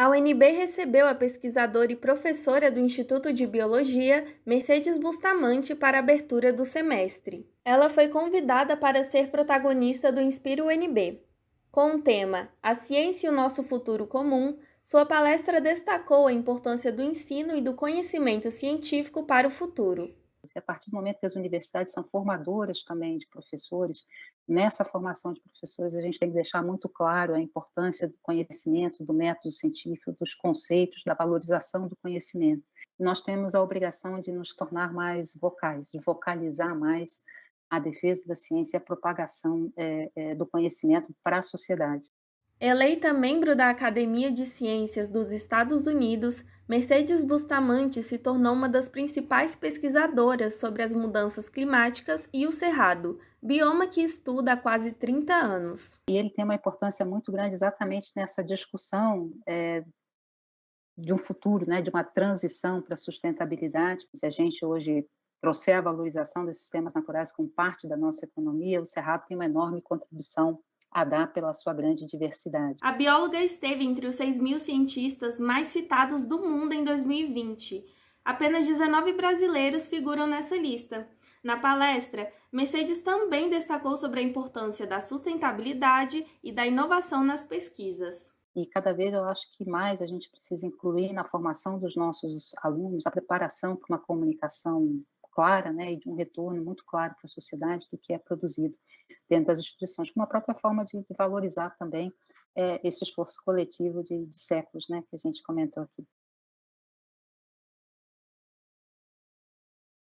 A UNB recebeu a pesquisadora e professora do Instituto de Biologia, Mercedes Bustamante, para a abertura do semestre. Ela foi convidada para ser protagonista do Inspira UNB. Com o tema A Ciência e o Nosso Futuro Comum, sua palestra destacou a importância do ensino e do conhecimento científico para o futuro. A partir do momento que as universidades são formadoras também de professores, nessa formação de professores a gente tem que deixar muito claro a importância do conhecimento, do método científico, dos conceitos, da valorização do conhecimento. Nós temos a obrigação de nos tornar mais vocais, de vocalizar mais a defesa da ciência e a propagação é, é, do conhecimento para a sociedade. Eleita é membro da Academia de Ciências dos Estados Unidos, Mercedes Bustamante se tornou uma das principais pesquisadoras sobre as mudanças climáticas e o cerrado, bioma que estuda há quase 30 anos. E ele tem uma importância muito grande exatamente nessa discussão é, de um futuro, né, de uma transição para a sustentabilidade. Se a gente hoje trouxer a valorização dos sistemas naturais como parte da nossa economia, o cerrado tem uma enorme contribuição a dar pela sua grande diversidade. A bióloga esteve entre os 6 mil cientistas mais citados do mundo em 2020. Apenas 19 brasileiros figuram nessa lista. Na palestra, Mercedes também destacou sobre a importância da sustentabilidade e da inovação nas pesquisas. E cada vez eu acho que mais a gente precisa incluir na formação dos nossos alunos a preparação para uma comunicação clara, né, e de um retorno muito claro para a sociedade do que é produzido dentro das instituições, como uma própria forma de, de valorizar também é, esse esforço coletivo de, de séculos, né, que a gente comentou aqui.